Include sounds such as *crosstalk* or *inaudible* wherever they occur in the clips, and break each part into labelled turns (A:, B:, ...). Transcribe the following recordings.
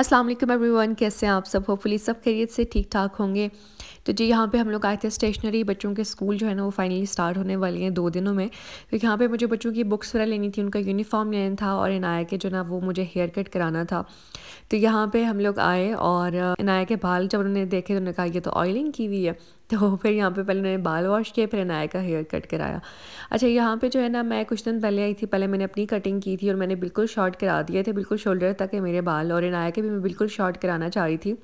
A: अस्सलाम वालेकुम एवरीवन कैसे हैं आप सब होपफुली सब खैरियत से ठीक ठाक होंगे तो जी यहाँ पे हम लोग आए थे स्टेशनरी बच्चों के स्कूल जो है ना वो फाइनली स्टार्ट होने वाले हैं दो दिनों में क्योंकि यहाँ पे मुझे बच्चों की बुक्स वगैरह लेनी थी उनका यूनिफॉर्म लेना था और इनाया के जो ना वो मुझे हेयर कट कराना था तो यहाँ पर हम लोग आए और इनाया के बाल जब उन्होंने देखे तो उन्होंने कहा ये तो ऑयलिंग की हुई है तो फिर यहाँ पे पहले मैंने बाल वॉश किए फिर अनाया का हेयर कट कराया अच्छा यहाँ पे जो है ना मैं कुछ दिन पहले आई थी पहले मैंने अपनी कटिंग की थी और मैंने बिल्कुल शॉर्ट करा दिए थे बिल्कुल शोल्डर तक है मेरे बाल और अनाया के भी मैं बिल्कुल शॉर्ट कराना चाह रही थी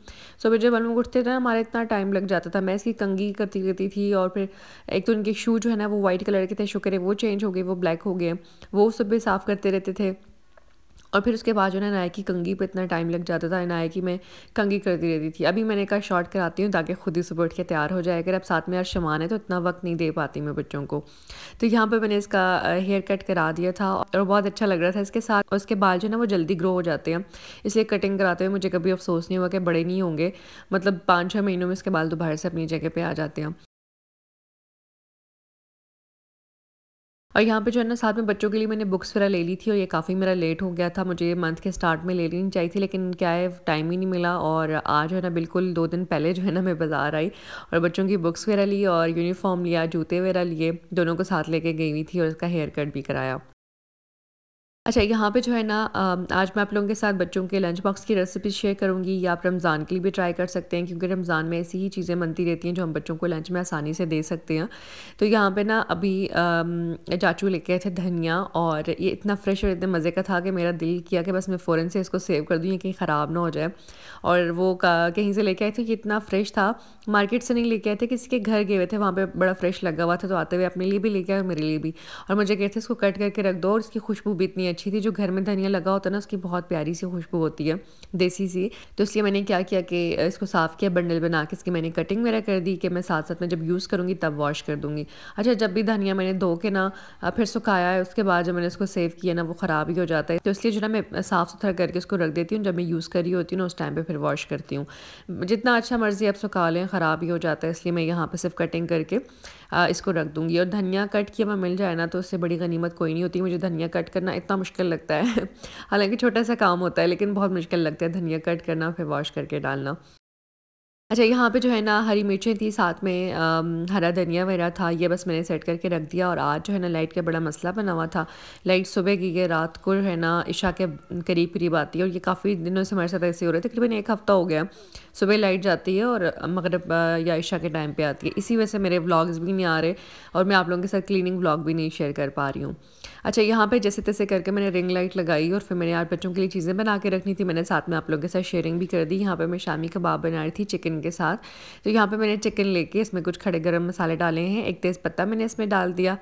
A: सो फिर जब हम उठते थे ना हमारा इतना टाइम लग जाता था मैं इसकी कंगी करती रहती थी और फिर एक तो उनके शू जो है ना वो वाइट कलर के थे शुक्र है वो चेंज हो गए वो ब्लैक हो गए वो सुबह साफ़ करते रहते थे और फिर उसके बाद जो है नायकी कंगी पे इतना टाइम लग जाता था नायकी मैं कंगी करती रहती थी अभी मैंने कहा शॉर्ट कराती हूँ ताकि खुद ही सुबह उठ के तैयार हो जाए अगर अब साथ में यार शमान है तो इतना वक्त नहीं दे पाती मैं बच्चों को तो यहाँ पर मैंने इसका हेयर कट करा दिया था और बहुत अच्छा लग रहा था इसके साथ और उसके बाल जो है ना वो जल्दी ग्रो हो जाते हैं इसलिए कटिंग कराते
B: हुए मुझे कभी अफसोस नहीं हुआ कि बड़े नहीं होंगे मतलब पाँच छः महीनों में इसके बाल दोबारा से अपनी जगह पर आ जाते हैं और यहाँ पे जो है ना साथ में बच्चों के लिए मैंने बुक्स वगैरह ले ली थी और ये काफ़ी मेरा लेट हो गया था मुझे मंथ के स्टार्ट में ले लेनी चाहिए थी लेकिन क्या
A: है टाइम ही नहीं मिला और आज है ना बिल्कुल दो दिन पहले जो है ना मैं बाज़ार आई और बच्चों की बुक्स वगैरह ली और यूनिफॉर्म लिया जूते वगैरह लिए दोनों को साथ लेके गई हुई थी और उसका हेयर कट भी कराया अच्छा यहाँ पे जो है ना आज मैं आप लोगों के साथ बच्चों के लंच बॉक्स की रेसिपी शेयर करूँगी या आप रमज़ान के लिए भी ट्राई कर सकते हैं क्योंकि रमज़ान में ऐसी ही चीज़ें बनती रहती हैं जो हम बच्चों को लंच में आसानी से दे सकते हैं तो यहाँ पे ना अभी चाचू लेके आए थे धनिया और ये इतना फ्रेश और इतने मज़े का था कि मेरा दिल किया कि बस मैं फ़ौरन से इसको सेव कर दूँ ये कहीं ख़राब ना हो जाए और वो कहीं से लेके आए थे कि इतना फ्रेश था मार्केट से नहीं लेके आए थे किसी के घर गए हुए थे वहाँ पर बड़ा फ्रेश लगा हुआ था तो आते हुए अपने लिए भी लेके आए और मेरे लिए भी और मुझे कहते इसको कट करके रख दो और इसकी खुशबू भी इतनी अच्छी थी जो घर में धनिया लगा होता है ना उसकी बहुत प्यारी सी खुशबू होती है देसी सी तो इसलिए मैंने क्या किया कि इसको साफ़ किया बंडल बना के इसकी मैंने कटिंग वगैरह कर दी कि मैं साथ साथ में जब यूज़ करूँगी तब वॉश कर दूँगी अच्छा जब भी धनिया मैंने धो के ना फिर सुखाया है उसके बाद जब मैंने उसको सेव किया ना वो ख़राब ही हो जाता है तो इसलिए जो ना मैं साफ़ सुथरा करके उसको रख देती हूँ जब मैं यूज़ करी होती हूँ ना उस टाइम पर फिर वॉश करती हूँ जितना अच्छा मर्ज़ी आप सुखा लें ख़राब ही हो जाता है इसलिए मैं यहाँ पर सिर्फ कटिंग करके इसको रख दूँगी और धनिया कट की हुआ मिल जाए ना तो उससे बड़ी गनीमत कोई नहीं होती मुझे धनिया कट करना इतना मुश्किल लगता है *laughs* हालांकि छोटा सा काम होता है लेकिन बहुत मुश्किल लगता है धनिया कट करना फिर वॉश करके डालना अच्छा यहाँ पे जो है ना हरी मिर्चें थी साथ में आ, हरा धनिया वगैरह था ये बस मैंने सेट करके रख दिया और आज जो है ना लाइट का बड़ा मसला बना हुआ था लाइट सुबह की गई रात को जो है ना इशा के करीब करीब आती है और ये काफ़ी दिनों से हमारे साथ ऐसे हो रहे थे तकरीबन एक हफ़्ता हो गया सुबह लाइट जाती है और मगरब या इशा के टाइम पर आती है इसी वजह से मेरे ब्लॉग्स भी नहीं आ रहे और मैं आप लोगों के साथ क्लिनिंग व्लाग भी नहीं शेयर कर पा रही हूँ अच्छा यहाँ पे जैसे तैसे करके मैंने रिंग लाइट लगाई और फिर मैंने यार बच्चों के लिए चीज़ें बना के रखनी थी मैंने साथ में आप लोगों के साथ शेयरिंग भी कर दी यहाँ पे मैं शामी कबाब बना रही थी चिकन के साथ तो यहाँ पे मैंने चिकन लेके इसमें कुछ खड़े गर्म मसाले डाले हैं एक तेज़ पत्ता मैंने इसमें डाल दिया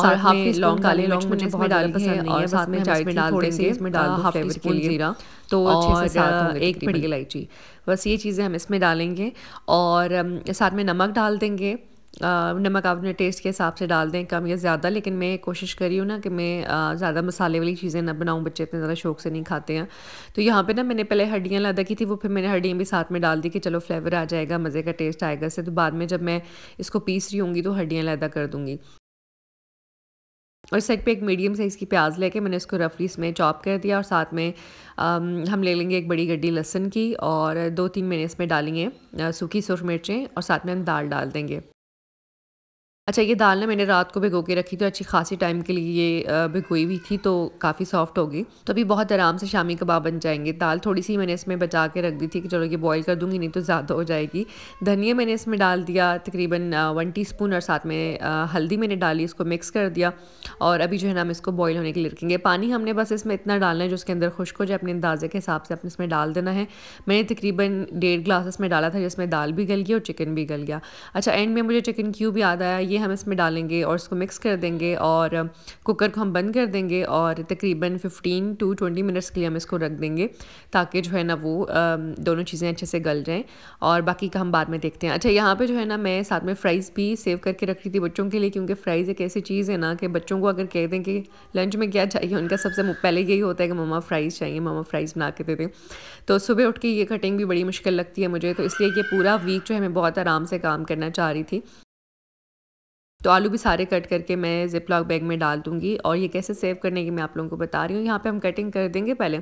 A: और हाफ लॉन्ग काले लॉन्ग मुझे बहुत डाल पसंद और साथ में चाय में डाल देंगे इसमें डाल हाफ के लिए जीरा तो अच्छे से एक बड़ी इलायची बस ये चीज़ें हम इसमें डालेंगे और साथ में नमक डाल देंगे नमक आप अपने टेस्ट के हिसाब से डाल दें कम या ज़्यादा लेकिन मैं कोशिश कर रही हूँ ना कि मैं ज़्यादा मसाले वाली चीज़ें ना बनाऊँ बच्चे इतने ज़्यादा शौक से नहीं खाते हैं तो यहाँ पे ना मैंने पहले हड्डियाँ लादा की थी वो फिर मैंने हड्डियाँ भी साथ में डाल दी कि चलो फ्लेवर आ जाएगा मज़े का टेस्ट आएगा इससे तो बाद में जब मैं इसको पीस रही होंगी तो हड्डियाँ लैदा कर दूँगी और सेट पे एक मीडियम साइज़ की प्याज लेके मैंने इसको रफली इसमें चॉप कर दिया और साथ में आम, हम ले लेंगे एक बड़ी गड्डी लहसन की और दो तीन मैंने इसमें डालेंगे सूखी सूर्य मिर्चें और साथ में हम दाल डाल देंगे अच्छा ये दाल ना मैंने रात को भिगो के रखी तो अच्छी खासी टाइम के लिए ये भिगोई हुई थी तो काफ़ी सॉफ्ट हो गई तो अभी बहुत आराम से शामी कबाब बन जाएंगे दाल थोड़ी सी मैंने इसमें बचा के रख दी थी कि चलो ये बॉईल कर दूँगी नहीं तो ज़्यादा हो जाएगी धनिया मैंने इसमें डाल दिया तकरीबन वन टी और साथ में हल्दी मैंने डाली इसको मिक्स कर दिया और अभी जो है ना हम इसको बॉयल होने के लिए रखेंगे पानी हमने बस इसमें इतना डालना है जो उसके अंदर खुश्क हो जाए अपने अंदाजे के हिसाब से अपने इसमें डाल देना है मैंने तकरीबन डेढ़ ग्लास इसमें डाला था जिसमें दाल भी गल गई और चिकन भी गल गया अच्छा एंड में मुझे चिकन भी याद आया ये हम इसमें डालेंगे और इसको मिक्स कर देंगे और कुकर को हम बंद कर देंगे और तकरीबन 15 टू 20 मिनट्स के लिए हम इसको रख देंगे ताकि जो है ना वो दोनों चीज़ें अच्छे से गल जाएँ और बाकी का हम बाद में देखते हैं अच्छा यहाँ पर जो है ना मैं साथ में फ़्राइज़ भी सेव करके रख रही थी बच्चों के लिए क्योंकि फ़्राइज़ एक ऐसी चीज़ है ना कि बच्चों को अगर कह दें कि लंच में क्या चाहिए उनका सबसे पहले यही होता है कि ममा फ़्राइज़ चाहिए ममा फ़्राइज़ बना के दे दें तो सुबह उठ के ये कटिंग भी बड़ी मुश्किल लगती है मुझे तो इसलिए ये पूरा वीक जो है मैं बहुत आराम से काम करना चाह रही थी तो आलू भी सारे कट करके मैं जिपलॉक बैग में डाल दूँगी और ये कैसे सेव करने की मैं आप लोगों को बता रही हूँ यहाँ पर हम कटिंग कर देंगे पहले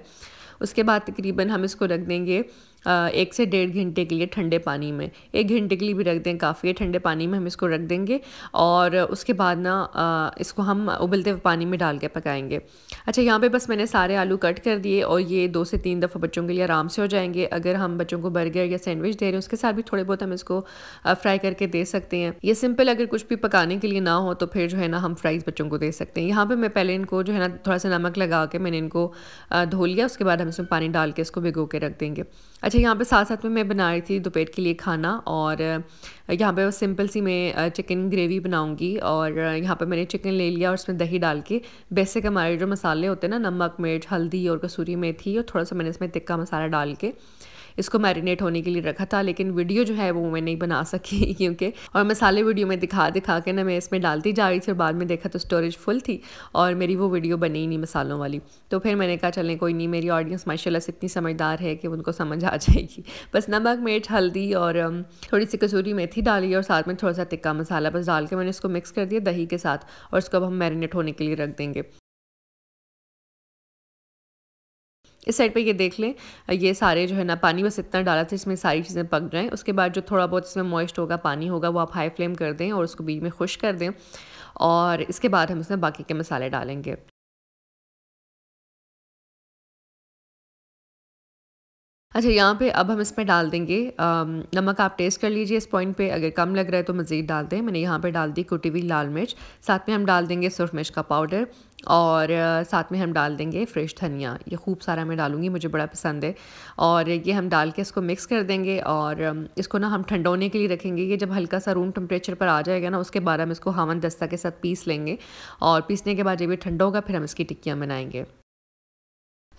A: उसके बाद तकरीबन हम इसको रख देंगे एक से डेढ़ घंटे के लिए ठंडे पानी में एक घंटे के लिए भी रख दें काफ़ी है ठंडे पानी में हम इसको रख देंगे और उसके बाद ना इसको हम उबलते हुए पानी में डाल के पकाएंगे अच्छा यहाँ पे बस मैंने सारे आलू कट कर दिए और ये दो से तीन दफ़ा बच्चों के लिए आराम से हो जाएंगे अगर हम बच्चों को बर्गर या सैंडविच दे रहे हैं उसके साथ भी थोड़े बहुत हम इसको फ्राई करके दे सकते हैं ये सिंपल अगर कुछ भी पकाने के लिए ना हो तो फिर जो है ना हम फ्राइज़ बच्चों को दे सकते हैं यहाँ पर मैं पहले इनको जो है ना थोड़ा सा नमक लगा के मैंने इनको धो लिया उसके बाद हम इसमें पानी डाल के इसको भिगो के रख देंगे अच्छा यहाँ पे साथ साथ में मैं बना रही थी दोपहर के लिए खाना और यहाँ पे सिंपल सी मैं चिकन ग्रेवी बनाऊंगी और यहाँ पे मैंने चिकन ले लिया और उसमें दही डाल के बेसिक हमारे जो मसाले होते हैं ना नमक मिर्च हल्दी और कसूरी मेथी और थोड़ा सा मैंने इसमें तिक्का मसाला डाल के इसको मैरिनेट होने के लिए रखा था लेकिन वीडियो जो है वो मैं नहीं बना सकी *laughs* क्योंकि और मसाले वीडियो में दिखा दिखा के ना मैं इसमें डालती जा रही थी और बाद में देखा तो स्टोरेज फुल थी और मेरी वो वीडियो बनी ही नहीं मसालों वाली तो फिर मैंने कहा चलें कोई नहीं मेरी ऑडियंस माशाला से इतनी समझदार है कि उनको समझ आ जाएगी *laughs* बस नमक मिर्च हल्दी और थोड़ी सी कसूरी मेथी डाली और साथ में थोड़ा सा तिक्का मसाला बस डाल के मैंने इसको मिक्स कर दिया दही के साथ और इसको अब हम मैरिनेट होने के लिए रख देंगे इस साइड पे ये देख लें ये सारे जो है ना पानी बस इतना डाला था इसमें सारी चीज़ें पक जाएँ उसके बाद जो थोड़ा बहुत इसमें मॉइस्ट होगा पानी होगा वो आप हाई फ्लेम
B: कर दें और उसको बीच में खुश कर दें और इसके बाद हम इसमें बाकी के मसाले डालेंगे अच्छा यहाँ पे अब हम इसमें डाल देंगे नमक आप टेस्ट कर लीजिए इस पॉइंट पे अगर कम लग रहा है तो मज़ीद
A: डाल दें मैंने यहाँ पे डाल दी कुटी हुई लाल मिर्च साथ में हम डाल देंगे सुरख मिर्च का पाउडर और साथ में हम डाल देंगे फ्रेश धनिया ये खूब सारा मैं डालूँगी मुझे बड़ा पसंद है और ये हम डाल के इसको मिक्स कर देंगे और इसको ना हम ठंडोने के लिए रखेंगे ये जब हल्का सा रूम टेम्परेचर पर आ जाएगा ना उसके बाद हम इसको हावन दस्ता के साथ पीस लेंगे और पीसने के बाद जब ये ठंडा होगा फिर हम इसकी टिक्कियाँ बनाएंगे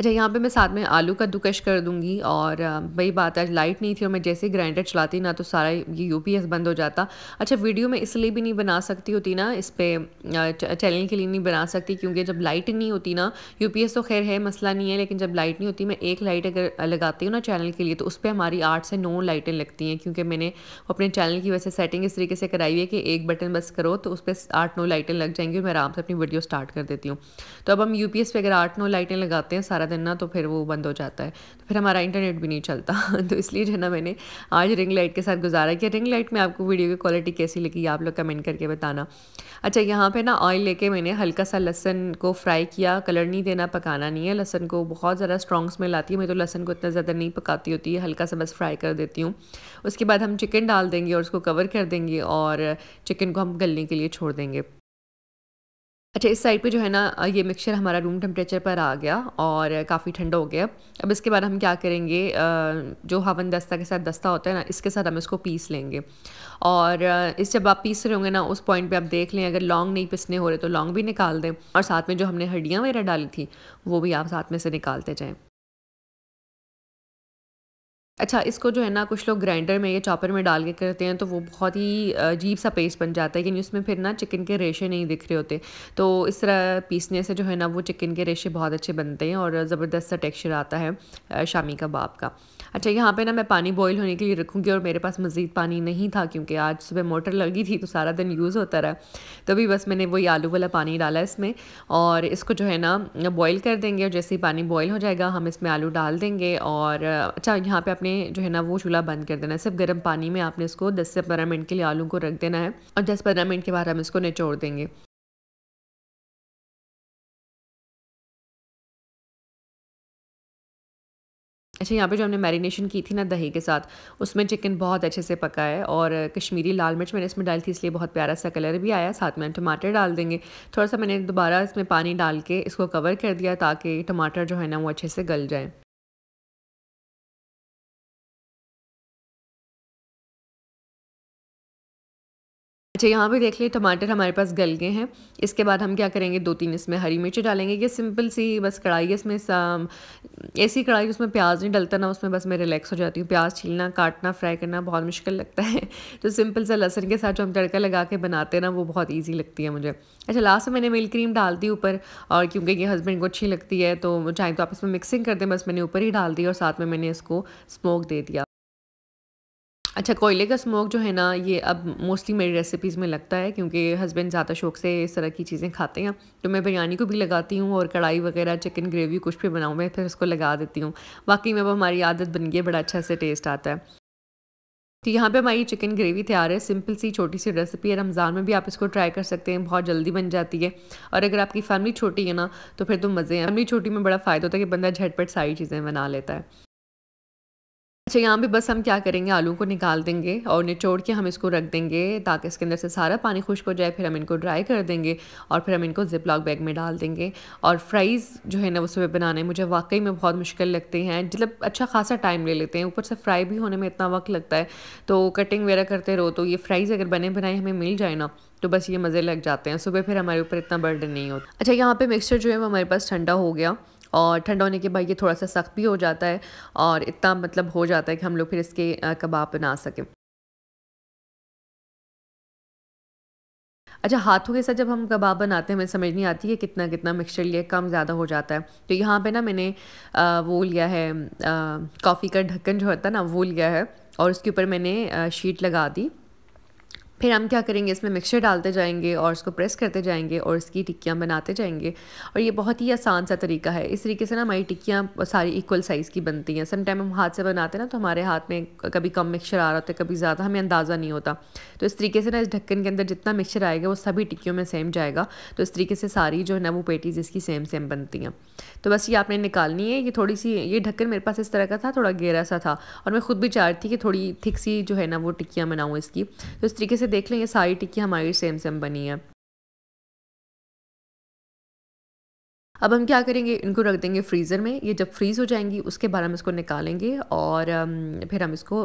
A: अच्छा यहाँ पे मैं साथ में आलू का दुकश कर दूँगी और वही बात आज लाइट नहीं थी और मैं जैसे ही ग्राइंडर चलाती ना तो सारा ये यूपीएस बंद हो जाता अच्छा वीडियो मैं इसलिए भी नहीं बना सकती होती ना इस पर चैनल के लिए नहीं बना सकती क्योंकि जब लाइट नहीं होती ना यूपीएस तो खैर है मसला नहीं है लेकिन जब लाइट नहीं होती मैं एक लाइट अगर लगाती हूँ ना चैनल के लिए तो उस पर हमारी आठ से नौ लाइटें लगती हैं क्योंकि मैंने अपने चैनल की वैसे सेटिंग इस तरीके से कराई हुई है कि एक बटन बस करो तो उस पर आठ नौ लाइटें लग जाएंगी मैं आराम से अपनी वीडियो स्टार्ट कर देती हूँ तो अब हम यू पे अगर आठ नौ लाइटें लगाते हैं सारा ना तो फिर वो बंद हो जाता है तो फिर हमारा इंटरनेट भी नहीं चलता *laughs* तो इसलिए जो है ना मैंने आज रिंग लाइट के साथ गुजारा किया रिंग लाइट में आपको वीडियो की क्वालिटी कैसी लगी आप लोग कमेंट करके बताना अच्छा यहाँ पे ना ऑयल लेके मैंने हल्का सा लहसन को फ्राई किया कलर नहीं देना पकाना नहीं है लहसन को बहुत ज़्यादा स्ट्रॉन्ग स्मेल आती है मैं तो लहसन को इतना ज़्यादा नहीं पकाती होती है हल्का सा बस फ्राई कर देती हूँ उसके बाद हम चिकन डाल देंगे और उसको कवर कर देंगे और चिकन को हम गलने के लिए छोड़ देंगे अच्छा इस साइड पे जो है ना ये मिक्सचर हमारा रूम टेम्परेचर पर आ गया और काफ़ी ठंडा हो गया अब इसके बाद हम क्या करेंगे जो हवन दस्ता के साथ दस्ता होता है ना इसके साथ हम इसको पीस लेंगे और इस जब आप पीस रहे होंगे ना उस पॉइंट पे आप देख लें अगर लॉन्ग नहीं पिसने हो रहे तो लॉन्ग भी निकाल दें और साथ में जो हमने हड्डियाँ वगैरह डाली थी वो भी आप साथ में से निकालते जाएँ अच्छा इसको जो है ना कुछ लोग ग्राइंडर में या चॉपर में डाल के करते हैं तो वो बहुत ही अजीब सा पेस्ट बन जाता है यानी उसमें फिर ना चिकन के रेशे नहीं दिख रहे होते तो इस तरह पीसने से जो है ना वो चिकन के रेशे बहुत अच्छे बनते हैं और ज़बरदस्त सा टेक्सचर आता है शामी कबाब का अच्छा यहाँ पे ना मैं पानी बॉयल होने के लिए रखूँगी और मेरे पास मज़ीद पानी नहीं था क्योंकि आज सुबह मोटर लगी थी तो सारा दिन यूज़ होता रहा तो भी बस मैंने वही आलू वाला पानी डाला इसमें और इसको जो है ना बॉयल कर देंगे और जैसे ही पानी बॉयल हो जाएगा हम इसमें आलू डाल देंगे और अच्छा यहाँ पर अपने में जो है ना वो चूल्हा बंद कर देना है सिर्फ गर्म पानी में आपने इसको 10 से 15 मिनट के लिए आलू को रख देना है
B: और 10-15 मिनट के बाद हम इसको निचोड़ देंगे अच्छा यहाँ पे जो हमने मैरिनेशन की थी ना दही के साथ उसमें चिकन बहुत अच्छे से पका है और कश्मीरी लाल मिर्च मैंने इसमें डाली
A: थी इसलिए बहुत प्यारा सा कलर भी आया साथ में टमाटर डाल देंगे थोड़ा सा मैंने दोबारा इसमें पानी डाल के
B: इसको कवर कर दिया ताकि टमाटर जो है ना वो अच्छे से गल जाए अच्छा यहाँ पे देख लिए टमाटर हमारे पास गल गए हैं इसके बाद हम क्या करेंगे दो तीन इसमें हरी मिर्ची डालेंगे
A: ये सिंपल सी बस कढ़ाई है इसमें ऐसी कढ़ाई जिसमें प्याज नहीं डलता ना उसमें बस मैं रिलैक्स हो जाती हूँ प्याज छीलना काटना फ्राई करना बहुत मुश्किल लगता है *laughs* तो सिंपल सा लहसन के साथ जो हम तड़का लगा के बनाते हैं ना वो बहुत ईजी लगती है मुझे अच्छा लास्ट में मैंने मिल्क क्रीम डाल दी ऊपर और क्योंकि ये हस्बैंड को अच्छी लगती है तो चाहे तो आप इसमें मिक्सिंग कर दें बस मैंने ऊपर ही डाल दी और साथ में मैंने इसको स्मोक दे दिया अच्छा कोयले का स्मोक जो है ना ये अब मोस्टली मेरी रेसिपीज़ में लगता है क्योंकि हस्बैंड ज़्यादा शौक से इस तरह की चीज़ें खाते हैं तो मैं बिरयानी को भी लगाती हूँ और कढ़ाई वगैरह चिकन ग्रेवी कुछ भी बनाऊँ मैं फिर उसको लगा देती हूँ वाकई में अब हमारी आदत बन गई है बड़ा अच्छा से टेस्ट आता है तो यहाँ पे हमारी चिकन ग्रेवी तैयार है सिंपल सी छोटी सी रेसिपी है रमज़ान में भी आप इसको ट्राई कर सकते हैं बहुत जल्दी बन जाती है और अगर आपकी फैमिली छोटी है ना तो फिर तो मज़े हैं फैमिली छोटी में बड़ा फ़ायदा होता है कि बंदा झटपट सारी चीज़ें बना लेता है अच्छा यहाँ भी बस हम क्या करेंगे आलू को निकाल देंगे और निचोड़ के हम इसको रख देंगे ताकि इसके अंदर से सारा पानी खुश्क हो जाए फिर हम इनको ड्राई कर देंगे और फिर हम इनको जिप लॉक बैग में डाल देंगे और फ्राइज़ जो है ना वो सुबह बनाने मुझे वाकई में बहुत मुश्किल लगते हैं मतलब अच्छा खासा टाइम ले लेते हैं ऊपर से फ्राई भी होने में इतना वक्त लगता है तो कटिंग वगैरह करते रहो तो ये फ्राइज़ अगर बने बनाए हमें मिल जाए ना तो बस ये मज़े लग जाते हैं सुबह फिर हमारे ऊपर इतना बर्डन नहीं होता अच्छा यहाँ पर मिक्सचर जो है वो हमारे पास ठंडा हो गया और ठंडा होने के बाद ये थोड़ा सा सख्त भी हो जाता है और इतना मतलब
B: हो जाता है कि हम लोग फिर इसके कबाब बना सकें अच्छा हाथों के साथ जब हम कबाब बनाते हैं हमें समझ नहीं आती है कितना कितना मिक्सचर लिया
A: कम ज़्यादा हो जाता है तो यहाँ पे ना मैंने आ, वो लिया है कॉफ़ी का ढक्कन जो होता है ना वो लिया है और उसके ऊपर मैंने शीट लगा दी फिर हम क्या करेंगे इसमें मिक्सचर डालते जाएंगे और इसको प्रेस करते जाएंगे और इसकी टिक्कियाँ बनाते जाएंगे और ये बहुत ही आसान सा तरीका है इस तरीके से ना हमारी टिक्कियाँ सारी इक्वल साइज़ की बनती हैं समटाइम हम हाथ से बनाते हैं ना तो हमारे हाथ में कभी कम मिक्सचर आ रहा होता है कभी ज़्यादा हमें अंदाज़ा नहीं होता तो इस तरीके से ना इस ढक्कन के अंदर जितना मिक्सचर आएगा वो सभी टिक्कियों में सेम जाएगा तो इस तरीके से सारी जो है ना वो पेटीज़ इसकी सेम सेम बनती हैं तो बस ये आपने निकालनी है ये थोड़ी सी ये ढक्कन मेरे पास इस तरह का था थोड़ा गेरा सा था
B: और मैं खुद भी चाह रही थी कि थोड़ी थिक सी जो है ना वो टिक्कियाँ बनाऊँ इसकी तो इस तरीके से देख लें ये सारी टिक्की हमारी सेम सेम बनी है अब हम क्या करेंगे इनको रख देंगे फ्रीज़र में ये जब फ्रीज़ हो जाएंगी उसके बाद हम इसको निकालेंगे और
A: फिर हम इसको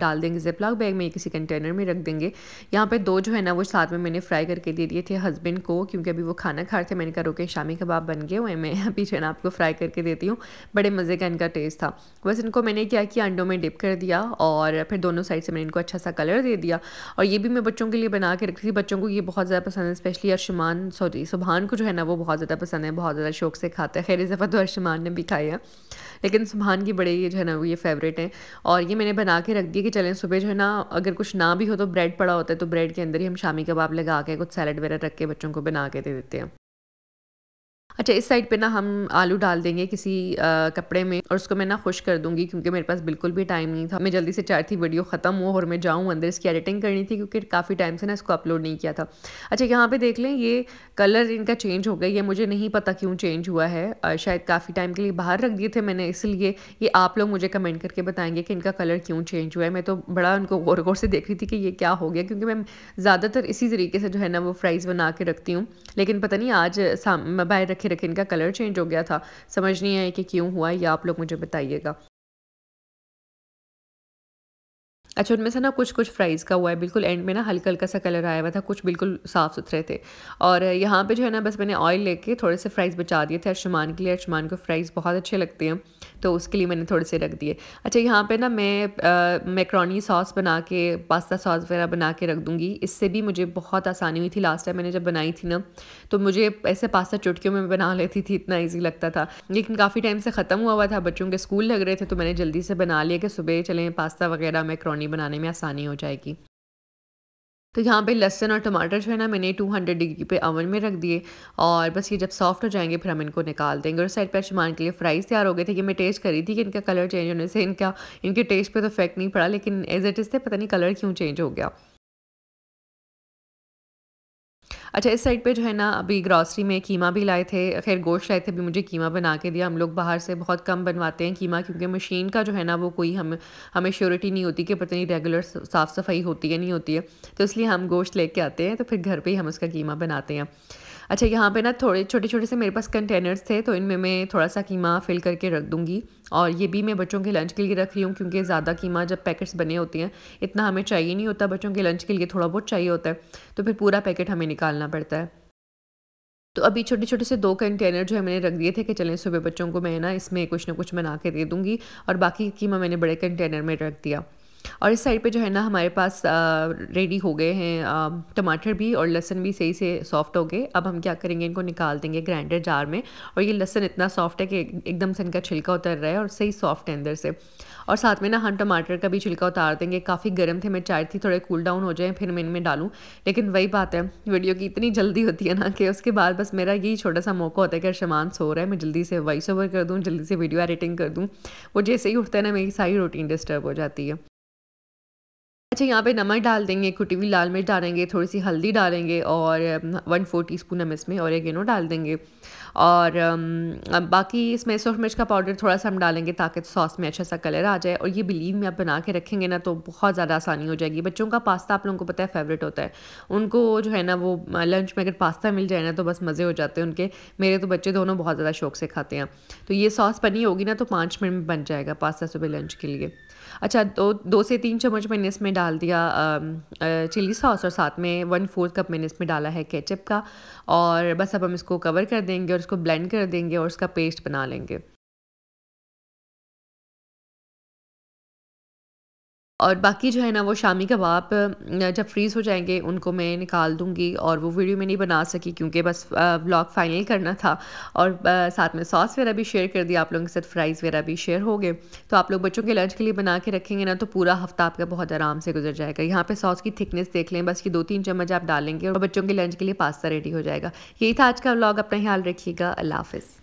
A: डाल देंगे जिपलाक बैग में किसी कंटेनर में रख देंगे यहाँ पे दो जो है ना वो साथ में मैंने फ्राई करके दे दिए थे हस्बैंड को क्योंकि अभी वो खाना खा रहे थे मैंने कहा रोके शामी कबाब बन गए हुए मैं अभी जो है ना आपको फ्राई करके देती हूँ बड़े मज़े का इनका टेस्ट था बस इनको मैंने क्या किया अंडों में डिप कर दिया और फिर दोनों साइड से मैंने इनको अच्छा सा कलर दे दिया और ये भी मैं बच्चों के लिए बना के रखी थी बच्चों को ये बहुत ज़्यादा पसंद है स्पेशली अरशमान सॉरी सुबहान को जो है ना वो बहुत ज़्यादा पसंद है बहुत ज़्यादा शौक़ से खाता है खैर दफ़ा तो अरशमान ने भी खाई है लेकिन सुबहान की बड़े ये जो है ना ये फेवरेट हैं और ये मैंने बना के रख दिया कि चलें सुबह जो है ना अगर कुछ ना भी हो तो ब्रेड पड़ा होता है तो ब्रेड के अंदर ही हम शामी कबाब लगा के कुछ सैलड वगैरह रख के बच्चों को बना के दे देते हैं अच्छा इस साइड पे ना हम आलू डाल देंगे किसी आ, कपड़े में और उसको मैं ना खुश कर दूंगी क्योंकि मेरे पास बिल्कुल भी टाइम नहीं था मैं जल्दी से चाहती वीडियो ख़त्म हो और मैं जाऊँ अंदर इसकी एडिटिंग करनी थी क्योंकि काफ़ी टाइम से ना इसको अपलोड नहीं किया था अच्छा यहाँ पे देख लें ये कलर इनका चेंज हो गया ये मुझे नहीं पता क्यों चेंज हुआ है आ, शायद काफ़ी टाइम के लिए बाहर रख दिए थे मैंने इसलिए ये आप लोग मुझे कमेंट करके बताएंगे कि इनका कलर क्यों चेंज हुआ है मैं तो बड़ा उनको गौर गौर से देख रही थी कि ये क्या हो गया क्योंकि मैं ज़्यादातर इसी तरीके से जो है ना वो फ्राइज़ बना के रखती हूँ लेकिन पता नहीं आज बाहर रख रखे रखे इनका कलर
B: चेंज हो गया था समझ नहीं आया कि क्यों हुआ ये आप लोग मुझे बताइएगा अच्छा उनमें से ना कुछ कुछ फ्राइज़ का हुआ है बिल्कुल एंड में ना हल्का हल्का सा कलर आया
A: हुआ था कुछ बिल्कुल साफ़ सुथरे थे और यहाँ पे जो है ना बस मैंने ऑयल लेके थोड़े से फ्राइज़ बचा दिए थे अर्शमान के लिए अर्शमान को फ्राइज़ बहुत अच्छे लगते हैं तो उसके लिए मैंने थोड़े से रख दिए अच्छा यहाँ पे ना मैं मैक्रोनी सॉस बना के पास्ता सॉस वगैरह बना के रख दूँगी इससे भी मुझे बहुत आसानी हुई थी लास्ट टाइम मैंने जब बनाई थी ना तो मुझे ऐसे पास्ता चुटकियों में बना लेती थी इतना ईजी लगता था लेकिन काफ़ी टाइम से ख़त्म हुआ हुआ था बच्चों के स्कूल लग रहे थे तो मैंने जल्दी से बना लिया कि सुबह चलें पास्ता वगैरह मैक्रोनी बनाने में आसानी हो जाएगी तो यहाँ पे लहसन और टमाटर जो है ना मैंने 200 डिग्री पे अवन में रख दिए और बस ये जब सॉफ्ट हो जाएंगे फिर हम इनको निकाल देंगे और साइड पर अशमान के लिए फ्राइज़ तैयार हो गए थे ये मैं टेस्ट करी थी कि इनका कलर चेंज होने से इनका इनके टेस्ट पे तो इफेक्ट नहीं पड़ा लेकिन एज इट इज़ थे पता नहीं कलर क्यों चेंज हो गया अच्छा इस साइड पे जो है ना अभी ग्रॉसरी में कीमा भी लाए थे खैर गोश्त लाए थे अभी मुझे कीमा बना के दिया हम लोग बाहर से बहुत कम बनवाते हैं कीमा क्योंकि मशीन का जो है ना वो कोई हम हमें श्योरिटी नहीं होती कि पता नहीं रेगुलर साफ़ सफाई होती है नहीं होती है तो इसलिए हम गोश्त लेके आते हैं तो फिर घर पर ही हम उसका कीमा बनाते हैं अच्छा यहाँ पे ना थोड़े छोटे छोटे से मेरे पास कंटेनर्स थे तो इनमें मैं थोड़ा सा कीमा फिल करके रख दूँगी और ये भी मैं बच्चों के लंच के लिए रख रही हूँ क्योंकि ज़्यादा कीमा जब पैकेट्स बने होते हैं इतना हमें चाहिए नहीं होता बच्चों के लंच के लिए थोड़ा बहुत चाहिए होता है तो फिर पूरा पैकेट हमें निकालना पड़ता है तो अभी छोटे छोटे से दो कंटेनर जो है मैंने रख दिए थे कि चलें सुबह बच्चों को मैं ना इसमें कुछ ना कुछ बना के दे दूँगी और बाकी कीमा मैंने बड़े कंटेनर में रख दिया और इस साइड पे जो है ना हमारे पास रेडी हो गए हैं टमाटर भी और लहसन भी सही से सॉफ्ट हो गए अब हम क्या करेंगे इनको निकाल देंगे ग्राइंडर जार में और ये लहसन इतना सॉफ्ट है कि एकदम से इनका छिलका उतर रहा है और सही सॉफ्ट है अंदर से और साथ में ना हम टमाटर का भी छिलका उतार देंगे काफ़ी गर्म थे मैं चाय थी थोड़े कूल डाउन हो जाए फिर मैं इनमें डालूँ लेकिन वही बात है वीडियो की इतनी जल्दी होती है ना कि उसके बाद बस मेरा यही छोटा सा मौका होता है कि अरशमान सो रहा है मैं जल्दी से वॉइस ओवर कर दूँ जल्दी से वीडियो एडिटिंग कर दूँ वो जैसे ही उठता है ना मेरी सारी रूटीन डिस्टर्ब हो जाती है अच्छा यहाँ पे नमक डाल देंगे कुटी हुई लाल मिर्च डालेंगे थोड़ी सी हल्दी डालेंगे और वन फोर टी स्पून हम इसमें और एक इनो डाल देंगे और बाकी इसमें सूर्ख मिर्च का पाउडर थोड़ा सा हम डालेंगे ताकि सॉस में अच्छा सा कलर आ जाए और ये बिलीव में आप बना के रखेंगे ना तो बहुत ज़्यादा आसानी हो जाएगी बच्चों का पास्ता आप लोगों को पता है फेवरेट होता है उनको जो है ना वो लंच में अगर पास्ता मिल जाए ना तो बस मज़े हो जाते हैं उनके मेरे तो बच्चे दोनों बहुत ज़्यादा शौक से खाते हैं तो ये सॉस बनी होगी ना तो पाँच मिनट में बन जाएगा पास्ता सुबह लंच के लिए अच्छा दो दो से तीन चम्मच मैंने इसमें डाल दिया चिली सॉस और साथ में वन
B: फोर्थ कप मैंने इसमें डाला है केचप का और बस अब हम इसको कवर कर देंगे और इसको ब्लेंड कर देंगे और उसका पेस्ट बना लेंगे और बाकी जो है ना वो शामी कबाब जब फ्रीज़ हो जाएंगे उनको मैं
A: निकाल दूँगी और वो वीडियो में नहीं बना सकी क्योंकि बस ब्लॉग फाइनल करना था और साथ में सॉस वगैरह भी शेयर कर दिया आप लोगों के साथ फ्राइज़ वगैरह भी शेयर हो गए तो आप लोग बच्चों के लंच के लिए बना के रखेंगे ना तो पूरा हफ्ता आपका बहुत आराम से गुजर जाएगा यहाँ पर सॉस की थिकनेस देख लें बस ये दो तीन चम्मच आप
B: डालेंगे और बच्चों के लंच के लिए पास्ता रेडी हो जाएगा यही था आज का ब्लॉग अपना ख्याल रखिएगा अल्लाह हाफिज़